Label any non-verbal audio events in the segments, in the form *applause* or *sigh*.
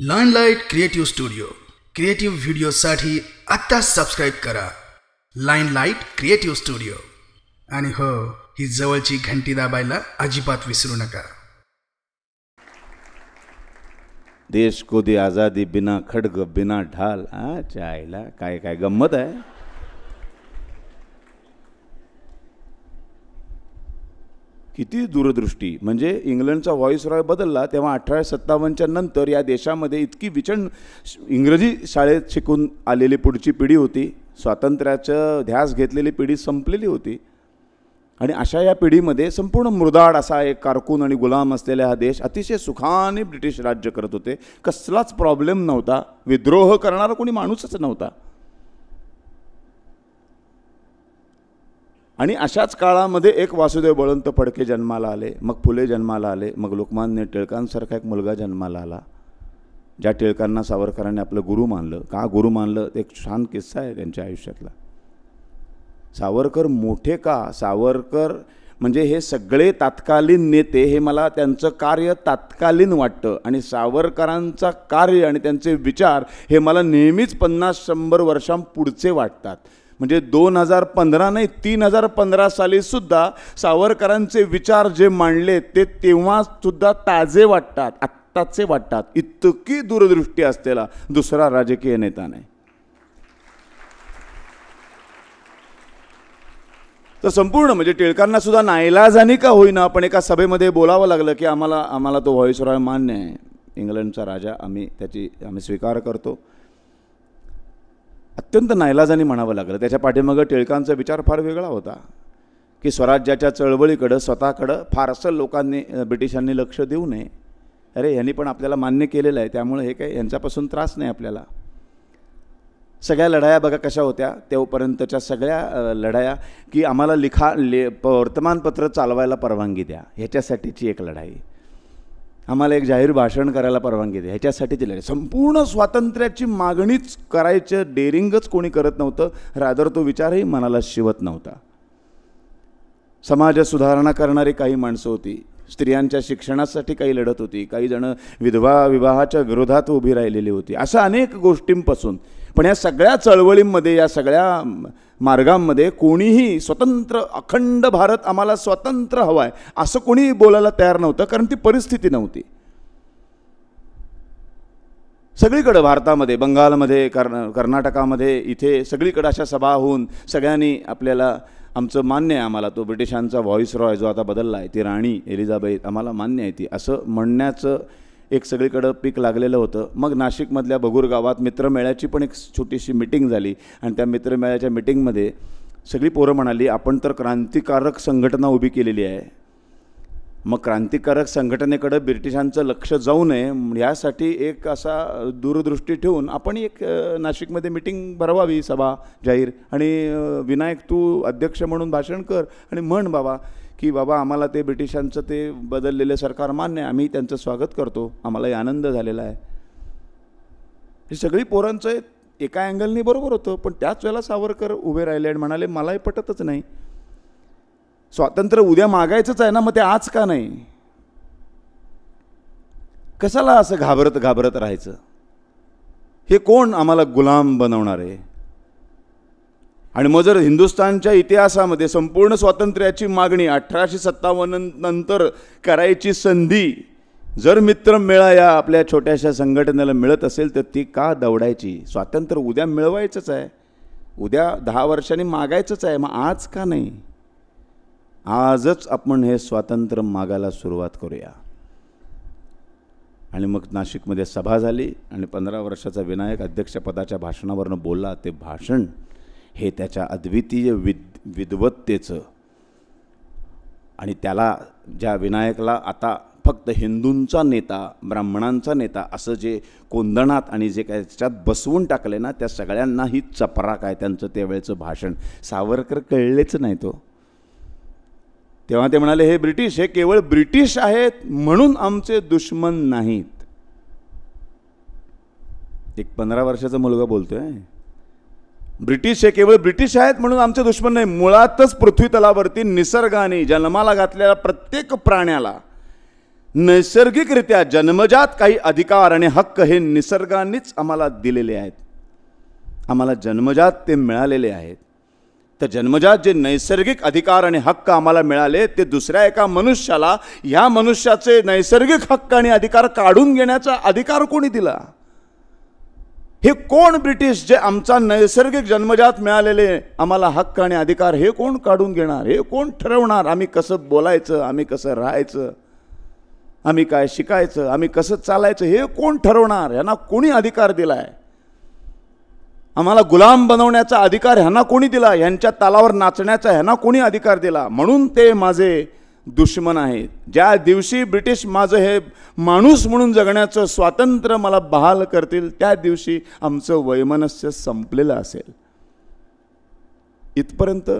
लाईनलाईट creative studio creative व्हिडिओसाठी आत्ताच subscribe करा लाईनलाईट क्रिएटिव्ह स्टुडिओ आणि हो ही जवळची घंटी दाबायला अजिबात विसरू नका देश को दे आझादी बिना खडग बिना ढाल आ चायला काय काय गंमत आहे किती दूरदृष्टी म्हणजे इंग्लंडचा व्हॉइस रॉय बदलला तेव्हा अठराशे सत्तावन्नच्या नंतर या देशामध्ये इतकी विचंड इंग्रजी शाळेत शिकून आलेली पुढची पिढी होती स्वातंत्र्याचं ध्यास घेतलेली पिढी संपलेली होती आणि अशा या पिढीमध्ये संपूर्ण मृदाड असा एक कारकून आणि गुलाम असलेला हा देश अतिशय सुखाने ब्रिटिश राज्य करत होते कसलाच प्रॉब्लेम नव्हता विद्रोह करणारा कोणी माणूसच नव्हता आणि अशाच काळामध्ये एक वासुदेव बळंत फडके जन्माला आले मग फुले जन्माला आले मग लोकमान्य टिळकांसारखा एक मुलगा जन्माला आला ज्या टिळकांना सावरकरांनी आपलं गुरु मानलं का गुरु मानलं ते एक छान किस्सा आहे त्यांच्या आयुष्यातला सावरकर मोठे का सावरकर म्हणजे हे सगळे तात्कालीन नेते हे मला त्यांचं कार्य तात्कालीन वाटतं आणि सावरकरांचा कार्य आणि त्यांचे विचार हे मला नेहमीच पन्नास शंभर वर्षांपुढचे वाटतात म्हणजे दोन हजार पंधरा नाही तीन हजार पंधरा सुद्धा सावरकरांचे विचार जे मांडले ते सुद्धा ताजे वाटतात आत्ताचे वाटतात इतकी दूरदृष्टी असलेला दुसरा राजकीय नेता नाही तर संपूर्ण म्हणजे टिळकांना सुद्धा नाईलाजानी का होईना पण एका सभेमध्ये बोलावं लागलं की आम्हाला आम्हाला तो रॉय मान्य आहे इंग्लंडचा राजा आम्ही त्याची आम्ही स्वीकार करतो अत्यंत नाईलाजाने म्हणावं लागलं त्याच्या पाठीमागं टिळकांचा विचार फार वेगळा होता की स्वराज्याच्या चळवळीकडं स्वतःकडं फारसं लोकांनी ब्रिटिशांनी लक्ष देऊ नये अरे ह्यांनी पण आपल्याला मान्य केलेलं आहे त्यामुळे हे काही यांच्यापासून त्रास नाही आपल्याला सगळ्या लढाया बघा कशा होत्या तेव्हापर्यंतच्या सगळ्या लढाया की आम्हाला लिखा ले वर्तमानपत्र चालवायला परवानगी द्या ह्याच्यासाठीची एक लढाई आम्हाला एक जाहीर भाषण करायला परवानगी दे ह्याच्यासाठी दिलेली संपूर्ण स्वातंत्र्याची मागणीच करायचं डेरिंगच कोणी करत नव्हतं रादर तो विचारही मनाला शिवत नव्हता समाज सुधारणा करणारी काही माणसं होती स्त्रियांच्या शिक्षणासाठी काही लढत होती काही जणं विधवा विवाहाच्या विरोधात उभी राहिलेली होती अशा अनेक गोष्टींपासून पण या सगळ्या चळवळींमध्ये या सगळ्या मार्गांमध्ये कोणीही स्वतंत्र अखंड भारत आम्हाला स्वतंत्र हवा आहे असं कोणी बोलायला तयार नव्हतं कारण ती परिस्थिती नव्हती सगळीकडं भारतामध्ये बंगालमध्ये कर्न कर्नाटकामध्ये इथे सगळीकडं अशा सभा होऊन सगळ्यांनी आपल्याला आमचं मान्य आहे आम्हाला तो ब्रिटिशांचा व्हॉईस रॉय जो आता बदलला आहे ती राणी एलिझाबेथ आम्हाला मान्य आहे ती असं म्हणण्याचं एक सगळीकडं पीक लागलेलं होतं मग नाशिकमधल्या भगूर गावात मित्रमेळ्याची पण एक छोटीशी मिटिंग झाली आणि त्या मित्रमेळ्याच्या मिटिंगमध्ये सगळी पोरं म्हणाली आपण तर क्रांतिकारक संघटना उभी केलेली आहे मग क्रांतिकारक संघटनेकडं ब्रिटिशांचं लक्ष जाऊ नये यासाठी एक असा दूरदृष्टी ठेवून आपण एक नाशिकमध्ये मिटिंग भरवावी सभा जाहीर आणि विनायक तू अध्यक्ष म्हणून भाषण कर आणि म्हण बाबा की बाबा आम्हाला ते ब्रिटिशांचं ते बदललेलं सरकार मान्य आहे आम्ही त्यांचं स्वागत करतो आम्हालाही आनंद झालेला आहे ही सगळी पोरांचं एका अँगलनी बरोबर होतं पण त्याच वेळेला सावरकर उभे राहिले आणि म्हणाले मलाही पटतच नाही स्वातंत्र्य उद्या मागायचंच आहे ना मग ते आज का नाही कशाला असं घाबरत घाबरत राहायचं हे कोण आम्हाला गुलाम बनवणार आहे आणि मग जर हिंदुस्थानच्या इतिहासामध्ये संपूर्ण स्वातंत्र्याची मागणी अठराशे सत्तावन्न नंतर करायची संधी जर मित्र मिळा या आपल्या छोट्याशा संघटनेला मिळत असेल तर ती का दौडायची स्वातंत्र्य उद्या मिळवायचंच आहे उद्या दहा वर्षांनी मागायचंच आहे मग आज का नाही आजच आपण हे स्वातंत्र्य मागायला सुरुवात करूया आणि मग नाशिकमध्ये सभा झाली आणि पंधरा वर्षाचा विनायक अध्यक्षपदाच्या भाषणावरनं बोलला ते भाषण हे त्याच्या अद्वितीय विद विद्वत्तेचं आणि त्याला ज्या विनायकला आता फक्त हिंदूंचा नेता ब्राह्मणांचा नेता असं जे कोंदणात आणि जे काय त्याच्यात बसवून टाकले ना त्या सगळ्यांनाही ही चपराक आहे त्यांचं त्यावेळेचं भाषण सावरकर कळलेच नाही तो हो. तेव्हा ते म्हणाले हे ब्रिटिश हे केवळ ब्रिटिश आहेत म्हणून आमचे दुश्मन नाहीत एक पंधरा वर्षाचा मुलगा बोलतोय ब्रिटिश हे केवळ ब्रिटिश आहेत म्हणून आमचे दुश्मन नाही मुळातच पृथ्वी तलावरती निसर्गाने जन्माला घातलेल्या प्रत्येक प्राण्याला नैसर्गिकरित्या जन्मजात काही अधिकार आणि हक्क हे निसर्गानेच आम्हाला दिलेले आहेत आम्हाला जन्मजात ते मिळालेले आहेत तर जन्मजात जे नैसर्गिक अधिकार आणि हक्क आम्हाला मिळाले ते दुसऱ्या एका मनुष्याला ह्या मनुष्याचे नैसर्गिक हक्क आणि अधिकार काढून घेण्याचा अधिकार कोणी दिला हे कोण ब्रिटिश जे आमचा नैसर्गिक जन्मजात मिळालेले आम्हाला हक्क आणि अधिकार हे कोण काढून घेणार हे कोण ठरवणार आम्ही कसं बोलायचं आम्ही कसं राहायचं आम्ही काय शिकायचं आम्ही कसं चालायचं हे कोण ठरवणार यांना कोणी अधिकार दिला आहे आम्हाला गुलाम बनवण्याचा अधिकार ह्यांना कोणी दिला यांच्या तालावर नाचण्याचा ह्यांना कोणी अधिकार दिला म्हणून ते माझे दुश्मन आहेत ज्या दिवशी ब्रिटिश माझं हे माणूस म्हणून जगण्याचं स्वातंत्र्य मला बहाल करतील त्या दिवशी आमचं वैमनस्य संपलेलं असेल इथपर्यंत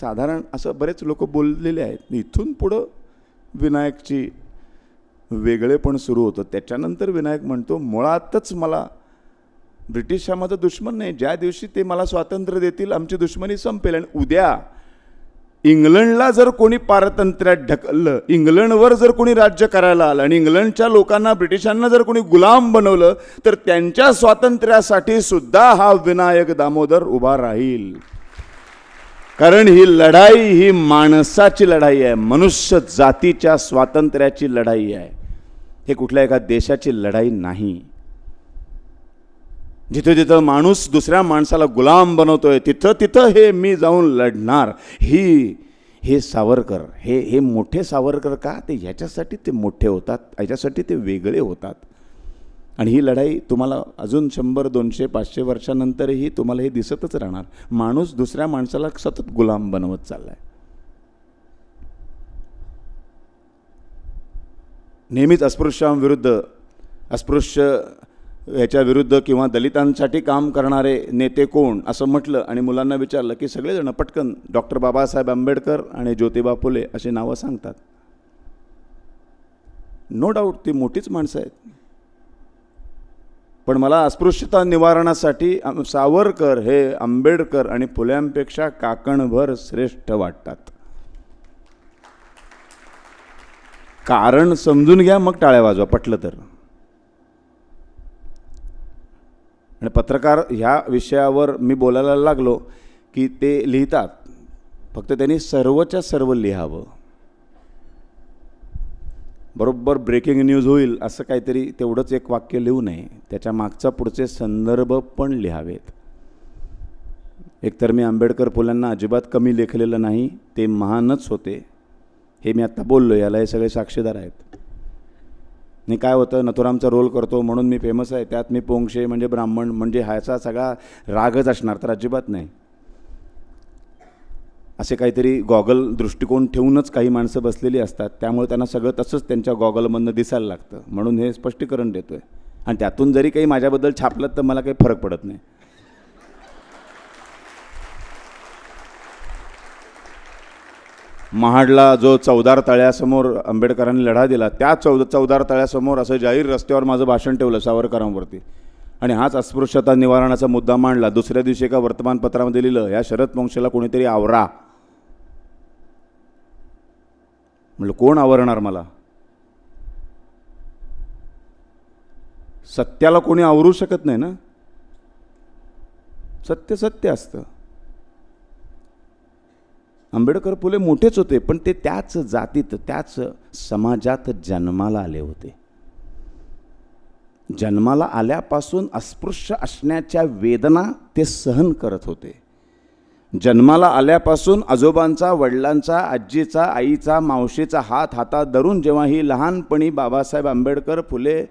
साधारण असं बरेच लोक बोललेले आहेत इथून पुढं विनायकची वेगळेपण सुरू होतं त्याच्यानंतर विनायक म्हणतो मुळातच मला ब्रिटिश हा माझा दुश्मन नाही ज्या दिवशी ते मला स्वातंत्र्य देतील आमची दुश्मनी संपेल आणि उद्या इंग्लंडला जर कोणी पारतंत्र्यात ढकललं इंग्लंडवर जर कोणी राज्य करायला आलं आणि इंग्लंडच्या लोकांना ब्रिटिशांना जर कोणी गुलाम बनवलं तर त्यांच्या स्वातंत्र्यासाठी सुद्धा हा विनायक दामोदर उभा राहील कारण ही लढाई ही माणसाची लढाई आहे मनुष्य जातीच्या स्वातंत्र्याची लढाई आहे हे कुठल्या एका देशाची लढाई नाही जिथं जिथं माणूस दुसऱ्या माणसाला गुलाम बनवतोय तिथं तिथं हे मी जाऊन लढणार ही हे सावरकर हे हे मोठे सावरकर का ते ह्याच्यासाठी ते मोठे होतात याच्यासाठी ते वेगळे होतात आणि ही लढाई तुम्हाला अजून शंभर दोनशे पाचशे वर्षानंतरही तुम्हाला हे दिसतच राहणार माणूस दुसऱ्या माणसाला सतत गुलाम बनवत चाललाय नेहमीच अस्पृश्यांविरुद्ध अस्पृश्य याच्या विरुद्ध किंवा दलितांसाठी काम करणारे नेते कोण असं म्हटलं आणि मुलांना विचारलं की सगळेजण पटकन डॉक्टर बाबासाहेब आंबेडकर आणि ज्योतिबा फुले असे नावं सांगतात नो डाऊट ती मोठीच माणसं आहेत पण मला अस्पृश्यता निवारणासाठी सावरकर हे आंबेडकर आणि फुल्यांपेक्षा काकणभर श्रेष्ठ वाटतात कारण समजून घ्या मग टाळ्या वाजवा पटलं तर आणि पत्रकार ह्या विषयावर मी बोलायला लागलो की ते लिहितात फक्त त्यांनी सर्वच्या सर्व लिहावं बरोबर ब्रेकिंग न्यूज होईल असं काहीतरी तेवढंच एक वाक्य लिहू नये त्याच्या मागचा पुढचे संदर्भ पण लिहावेत एकतर मी आंबेडकर फुलांना अजिबात कमी लेखलेलं नाही ते महानच होते हे मी आत्ता बोललो याला हे सगळे साक्षीदार आहेत आणि काय होतं नथुरामचा रोल करतो म्हणून मी फेमस आहे त्यात मी पोंगशे म्हणजे ब्राह्मण म्हणजे ह्याचा सगळा रागच असणार तर अजिबात नाही असे काहीतरी गॉगल दृष्टिकोन ठेवूनच काही माणसं बसलेली असतात त्यामुळे त्यांना सगळं तसंच त्यांच्या गॉगलमधनं दिसायला लागतं म्हणून हे स्पष्टीकरण देतो आहे आणि त्यातून जरी काही माझ्याबद्दल छापलं तर मला काही फरक पडत नाही महाडला जो चौदार तळ्यासमोर आंबेडकरांनी लढा दिला त्या चौद चौदार तळ्यासमोर असं जाहीर रस्त्यावर माझं भाषण ठेवलं सावरकरांवरती आणि हाच अस्पृश्यता निवारणाचा मुद्दा मांडला दुसऱ्या दिवशी एका वर्तमानपत्रामध्ये लिहिलं या शरद पंक्षाला कोणीतरी आवरा म्हटलं कोण आवरणार मला सत्याला कोणी आवरू शकत नाही ना सत्य सत्य असतं आंबेडकर फुले मोठेच होते पण ते त्याच जातीत त्याच समाजात जन्माला आले होते जन्माला आल्यापासून अस्पृश्य असण्याच्या वेदना ते सहन करत होते जन्माला आल्यापासून आजोबांचा वडिलांचा आजीचा आईचा मावशीचा हात हातात धरून जेव्हा ही लहानपणी बाबासाहेब आंबेडकर फुले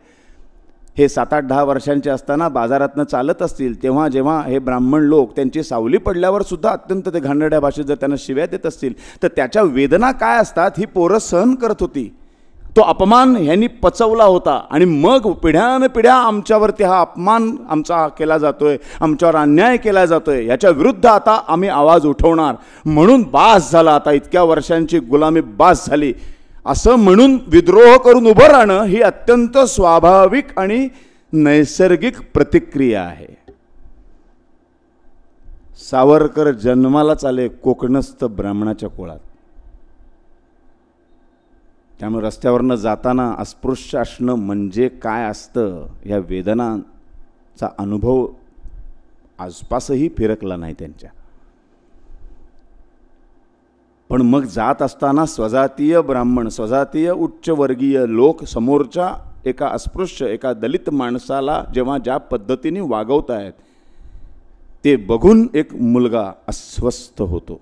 हे सात आठ दहा वर्षांचे असताना बाजारातनं चालत असतील तेव्हा जेव्हा हे ब्राह्मण लोक त्यांची सावली पडल्यावर सुद्धा अत्यंत ते घाणड्या भाषेत जर त्यांना शिव्या देत असतील तर त्याच्या वेदना काय असतात ही पोरं सहन करत होती तो अपमान ह्यांनी पचवला होता आणि मग पिढ्यानपिढ्या आमच्यावरती हा अपमान आमचा केला जातो आहे आमच्यावर अन्याय केला जातो आहे याच्या विरुद्ध आता आम्ही आवाज उठवणार म्हणून बास झाला आता इतक्या वर्षांची गुलामी बास झाली असं म्हणून विद्रोह करून उभं राहणं ही अत्यंत स्वाभाविक आणि नैसर्गिक प्रतिक्रिया आहे सावरकर जन्मालाच आले कोकणस्थ ब्राह्मणाच्या कुळात त्यामुळे रस्त्यावरनं जाताना अस्पृश्य असणं म्हणजे काय असतं या वेदनाचा अनुभव आसपासही फिरकला नाही त्यांच्या पण मग जात असताना स्वजातीय ब्राह्मण स्वजातीय उच्चवर्गीय लोक समोरच्या एका अस्पृश्य एका दलित माणसाला जेव्हा ज्या पद्धतीने वागवत आहेत ते बघून एक मुलगा अस्वस्थ होतो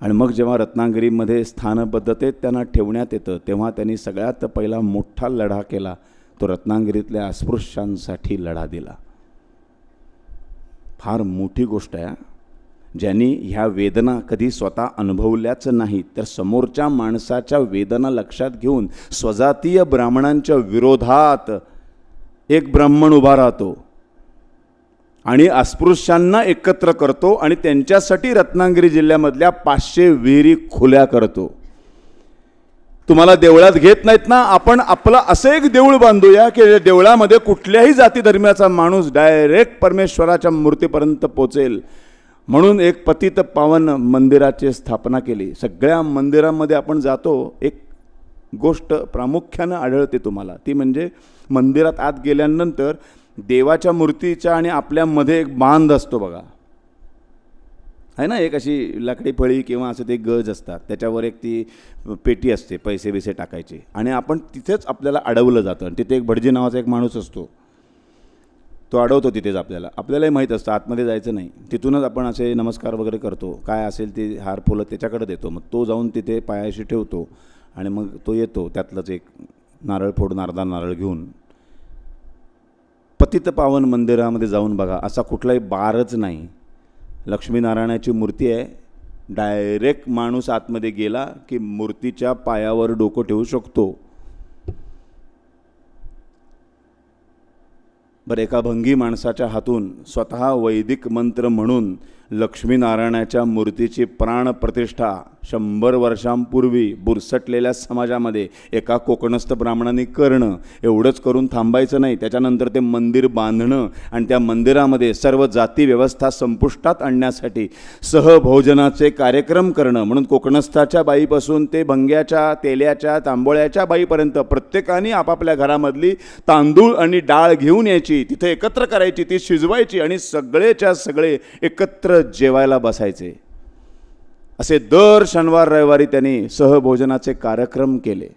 आणि मग जेव्हा रत्नागिरीमध्ये स्थानबद्धतेत त्यांना ठेवण्यात येतं तेव्हा त्यांनी सगळ्यात पहिला मोठा लढा केला तो रत्नागिरीतल्या अस्पृश्यांसाठी लढा दिला फार मोठी गोष्ट आहे ज्यांनी ह्या वेदना कधी स्वतः अनुभवल्याच नाही तर समोरच्या माणसाच्या वेदना लक्षात घेऊन स्वजातीय ब्राह्मणांच्या विरोधात एक ब्राह्मण उभा राहतो आणि अस्पृश्यांना एकत्र करतो आणि त्यांच्यासाठी रत्नागिरी जिल्ह्यामधल्या पाचशे विहिरी खुल्या करतो तुम्हाला देवळात घेत नाहीत ना आपण आपलं असं एक देऊळ बांधूया की देवळामध्ये कुठल्याही जाती धर्माचा माणूस डायरेक्ट परमेश्वराच्या मूर्तीपर्यंत पोचेल म्हणून एक पतित पावन मंदिराची स्थापना केली सगळ्या मंदिरामध्ये आपण जातो एक गोष्ट प्रामुख्यानं आढळते तुम्हाला ती म्हणजे मंदिरात आत गेल्यानंतर देवाच्या मूर्तीच्या आणि आपल्यामध्ये एक बांध असतो बघा आहे ना एक अशी लाकडी फळी किंवा असं ते गज असतात त्याच्यावर एक ती पेटी असते पैसे बिसे टाकायचे आणि आपण तिथेच आपल्याला अडवलं जातं आणि तिथे एक भटजी नावाचा एक माणूस असतो तो अडवतो तिथेच आपल्याला आपल्यालाही माहीत असतं आतमध्ये जायचं नाही तिथूनच आपण असे नमस्कार वगैरे करतो काय असेल ते हार फुलं त्याच्याकडे देतो मग तो जाऊन तिथे पायाशी ठेवतो आणि मग तो येतो त्यातलंच एक नारळ फोड नारदा नारळ घेऊन पतित पावन मंदिरामध्ये जाऊन बघा असा कुठलाही बारच नाही लक्ष्मीनारायणाची मूर्ती आहे डायरेक्ट माणूस आतमध्ये गेला की मूर्तीच्या पायावर डोकं ठेवू शकतो बरं एका भंगी माणसाच्या हातून स्वतः वैदिक मंत्र म्हणून लक्ष्मीनारायणाच्या मूर्तीची प्राणप्रतिष्ठा शंभर वर्षांपूर्वी बुरसटलेल्या समाजामध्ये एका कोकणस्थ ब्राह्मणाने करणं एवढंच करून थांबायचं नाही त्याच्यानंतर ते मंदिर बांधणं आणि त्या मंदिरामध्ये सर्व जाती व्यवस्था संपुष्टात आणण्यासाठी सहभोजनाचे कार्यक्रम करणं म्हणून कोकणस्थाच्या बाईपासून ते भंग्याच्या तेल्याच्या तांबोळ्याच्या बाईपर्यंत प्रत्येकाने आपापल्या घरामधली तांदूळ आणि डाळ घेऊन यायची तिथे एकत्र करायची ती शिजवायची आणि सगळेच्या सगळे एकत्र जेवायला बसायचे असे दर शनिवार रविवारी त्यांनी सहभोजनाचे कार्यक्रम केले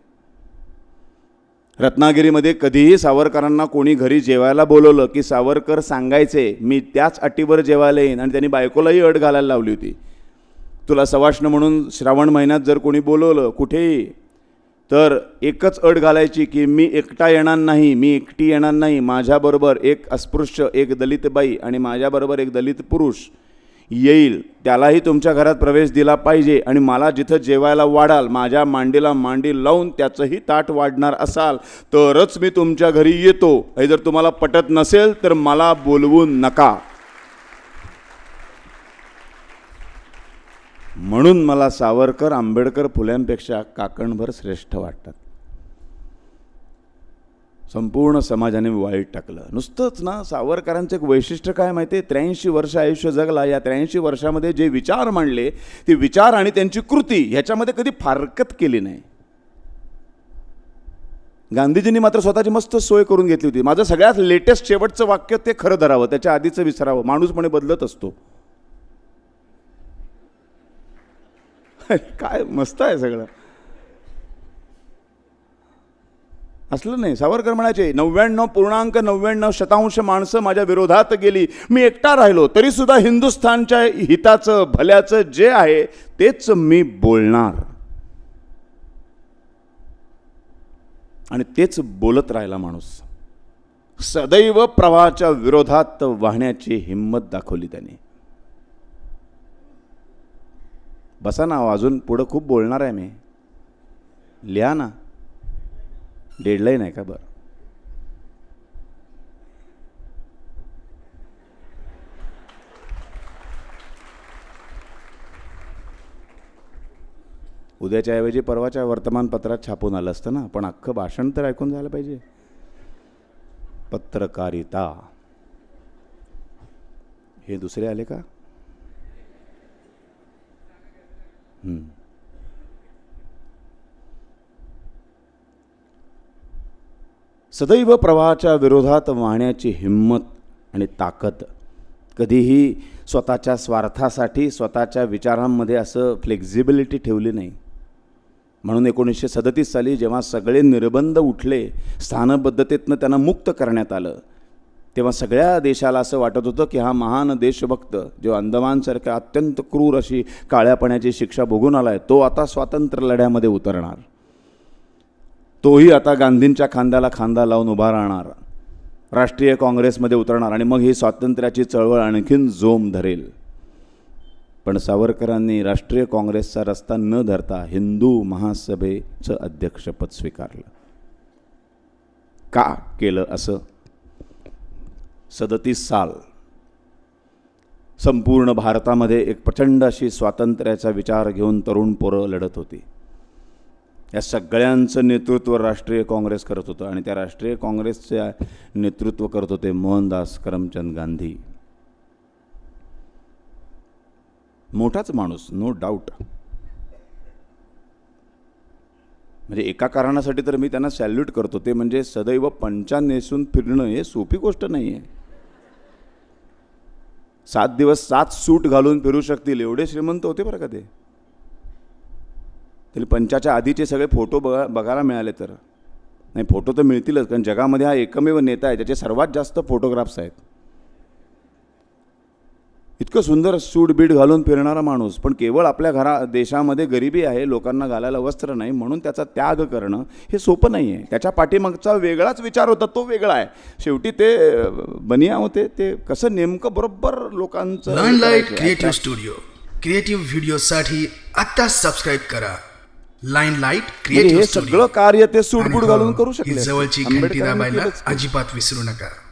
रत्नागिरीमध्ये कधीही सावरकरांना कोणी घरी जेवायला बोलवलं की सावरकर सांगायचे मी त्याच अटीवर जेवायला येईन आणि त्यांनी बायकोलाही अट घालायला लावली होती तुला सवाष्ण म्हणून श्रावण महिन्यात जर कोणी बोलवलं कुठेही तर एकच अट घालायची की मी एकटा येणार नाही मी एकटी येणार नाही माझ्याबरोबर एक अस्पृश्य एक दलित बाई आणि माझ्याबरोबर एक दलित पुरुष येईल त्यालाही तुमच्या घरात प्रवेश दिला पाहिजे आणि मला जिथं जेवायला वाढाल माझ्या मांडीला मांडी लावून त्याचंही ताट वाढणार असाल तरच मी तुमच्या घरी येतो हे जर तुम्हाला पटत नसेल तर मला बोलवून नका म्हणून मला सावरकर आंबेडकर फुल्यांपेक्षा काकणभर श्रेष्ठ वाटतात संपूर्ण समाजाने वाईट टाकलं नुसतंच ना सावरकरांचं एक वैशिष्ट्य काय माहिती आहे त्र्याऐंशी वर्ष आयुष्य जगला या त्र्याऐंशी वर्षामध्ये जे विचार मांडले ते विचार आणि त्यांची कृती ह्याच्यामध्ये कधी फारकत केली नाही गांधीजींनी मात्र स्वतःची मस्त सोय करून घेतली होती माझं सगळ्यात लेटेस्ट शेवटचं वाक्य ते खरं धरावं त्याच्या आधीचं विसरावं माणूसपणे बदलत असतो *laughs* काय मस्त आहे सगळं असलं नाही सावरकर म्हणायचे नव्याण्णव पूर्णांक नव्याण्णव शतांश माणसं माझ्या विरोधात गेली मी एकटा राहिलो तरीसुद्धा हिंदुस्थानच्या हिताचं भल्याचं जे आहे तेच मी बोलणार आणि तेच बोलत राहिला माणूस सदैव प्रवाहाच्या विरोधात वाहण्याची हिंमत दाखवली त्याने बसा ना अजून पुढं खूप बोलणार आहे मी लिहा ना डेडलाईन आहे का बरं उद्याच्या ऐवजी परवाच्या वर्तमानपत्रात छापून आलं असतं ना पण अख्खं भाषण तर ऐकून झालं पाहिजे पत्रकारिता हे दुसरे आले का सदैव प्रवाहाच्या विरोधात वाहण्याची हिंमत आणि ताकद कधीही स्वतःच्या स्वार्थासाठी स्वतःच्या विचारांमध्ये असं फ्लेक्झिबिलिटी ठेवली नाही म्हणून एकोणीसशे सदतीस साली जेव्हा सगळे निर्बंध उठले स्थानबद्धतेतनं त्यांना मुक्त करण्यात आलं तेव्हा सगळ्या देशाला असं वाटत होतं की हा महान देशभक्त जो अंदमानसारख्या अत्यंत क्रूर अशी काळ्यापण्याची शिक्षा भोगून आला आहे तो आता स्वातंत्र्य लढ्यामध्ये उतरणार तोही आता गांधींच्या खांद्याला खांदा लावून उभा राहणार राष्ट्रीय काँग्रेसमध्ये उतरणार आणि मग ही स्वातंत्र्याची चळवळ आणखीन जोम धरेल पण सावरकरांनी राष्ट्रीय काँग्रेसचा रस्ता न धरता हिंदू महासभेचं अध्यक्षपद स्वीकारलं का केलं असं सदतीस साल संपूर्ण भारतामध्ये एक प्रचंड अशी स्वातंत्र्याचा विचार घेऊन तरुण पोरं लढत होती या सगळ्यांचं नेतृत्व राष्ट्रीय काँग्रेस करत होतं आणि त्या राष्ट्रीय काँग्रेसचे नेतृत्व करत होते मोहनदास करमचंद गांधी मोठाच माणूस नो डाऊट म्हणजे एका कारणासाठी तर मी त्यांना सॅल्यूट करतो ते म्हणजे सदैव पंचा नेसून फिरणं हे सोपी गोष्ट नाही आहे सात दिवस सात सूट घालून फिरू शकतील एवढे श्रीमंत होते बरं का ते तरी पंचाच्या आधीचे सगळे फोटो बघा बघायला मिळाले तर नाही फोटो तर मिळतीलच कारण जगामध्ये हा एकमेव नेता आहे ज्याचे सर्वात जास्त फोटोग्राफ्स आहेत इतकं सुंदर सूडबीड घालून फिरणारा माणूस पण केवळ आपल्या घरा देशामध्ये गरिबी आहे लोकांना घालायला वस्त्र नाही म्हणून त्याचा त्याग करणं हे सोपं नाही आहे त्याच्या पाठीमागचा वेगळाच विचार होता तो वेगळा आहे शेवटी ते बनिया होते ते कसं नेमकं बरोबर लोकांचं क्रिएटिव्ह स्टुडिओ क्रिएटिव्ह व्हिडिओसाठी आत्ताच सबस्क्राईब करा लाईन लाईट म्हणजे हे सगळं कार्य ते सुडबुड घालून करू शकले जवळची घंटी अजिबात विसरू नका